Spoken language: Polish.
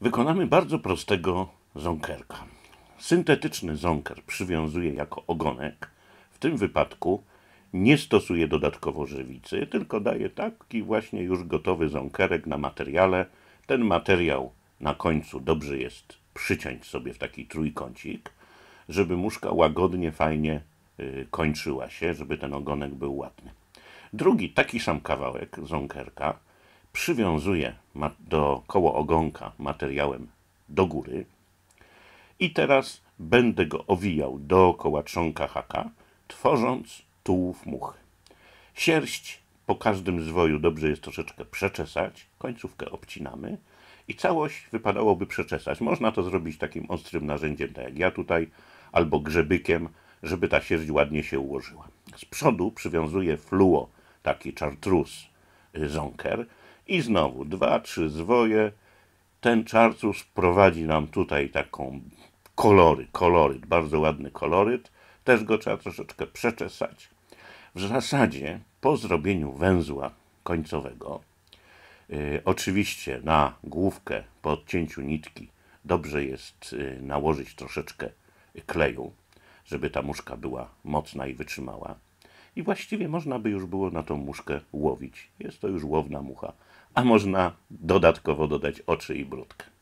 Wykonamy bardzo prostego ząkerka. Syntetyczny ząker przywiązuje jako ogonek. W tym wypadku nie stosuje dodatkowo żywicy, tylko daje taki właśnie już gotowy ząkerek na materiale. Ten materiał na końcu dobrze jest przyciąć sobie w taki trójkącik, żeby muszka łagodnie, fajnie y, kończyła się, żeby ten ogonek był ładny. Drugi taki sam kawałek ząkerka przywiązuję do koło ogonka materiałem do góry i teraz będę go owijał dookoła trzonka haka, tworząc tułów muchy. Sierść po każdym zwoju dobrze jest troszeczkę przeczesać, końcówkę obcinamy i całość wypadałoby przeczesać. Można to zrobić takim ostrym narzędziem, tak jak ja tutaj, albo grzebykiem, żeby ta sierść ładnie się ułożyła. Z przodu przywiązuję fluo, taki czartrus, y, zonker, i znowu dwa, trzy zwoje. Ten czarcus prowadzi nam tutaj taką kolory, koloryt, bardzo ładny koloryt. Też go trzeba troszeczkę przeczesać. W zasadzie po zrobieniu węzła końcowego, y, oczywiście na główkę po odcięciu nitki dobrze jest y, nałożyć troszeczkę kleju, żeby ta muszka była mocna i wytrzymała i właściwie można by już było na tą muszkę łowić. Jest to już łowna mucha. A można dodatkowo dodać oczy i brudkę.